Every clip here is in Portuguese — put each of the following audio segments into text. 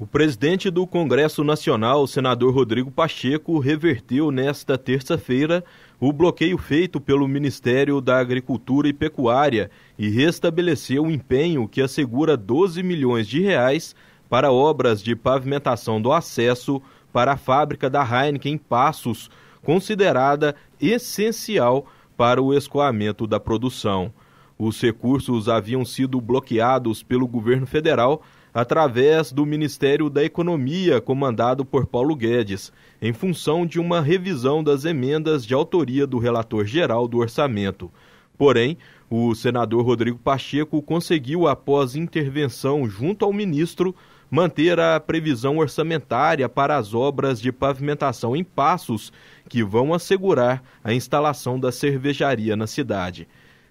O presidente do Congresso Nacional, senador Rodrigo Pacheco, reverteu nesta terça-feira o bloqueio feito pelo Ministério da Agricultura e Pecuária e restabeleceu o um empenho que assegura 12 milhões de reais para obras de pavimentação do acesso para a fábrica da Heineken em Passos, considerada essencial para o escoamento da produção. Os recursos haviam sido bloqueados pelo governo federal através do Ministério da Economia, comandado por Paulo Guedes, em função de uma revisão das emendas de autoria do relator geral do orçamento. Porém, o senador Rodrigo Pacheco conseguiu, após intervenção junto ao ministro, manter a previsão orçamentária para as obras de pavimentação em Passos, que vão assegurar a instalação da cervejaria na cidade.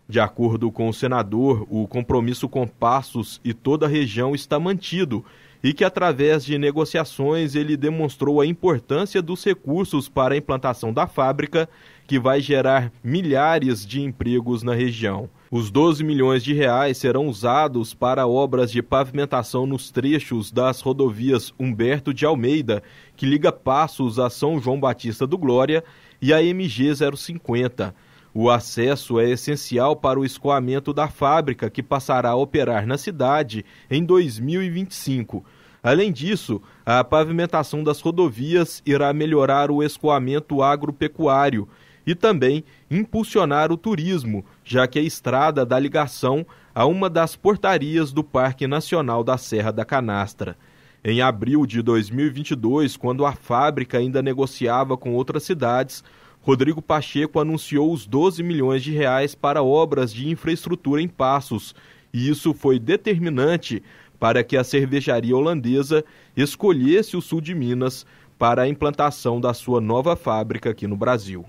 De acordo com o senador, o compromisso com Passos e toda a região está mantido e que, através de negociações, ele demonstrou a importância dos recursos para a implantação da fábrica, que vai gerar milhares de empregos na região. Os 12 milhões de reais serão usados para obras de pavimentação nos trechos das rodovias Humberto de Almeida, que liga Passos a São João Batista do Glória, e a MG 050 o acesso é essencial para o escoamento da fábrica, que passará a operar na cidade em 2025. Além disso, a pavimentação das rodovias irá melhorar o escoamento agropecuário e também impulsionar o turismo, já que a estrada dá ligação a uma das portarias do Parque Nacional da Serra da Canastra. Em abril de 2022, quando a fábrica ainda negociava com outras cidades, Rodrigo Pacheco anunciou os 12 milhões de reais para obras de infraestrutura em Passos, e isso foi determinante para que a cervejaria holandesa escolhesse o sul de Minas para a implantação da sua nova fábrica aqui no Brasil.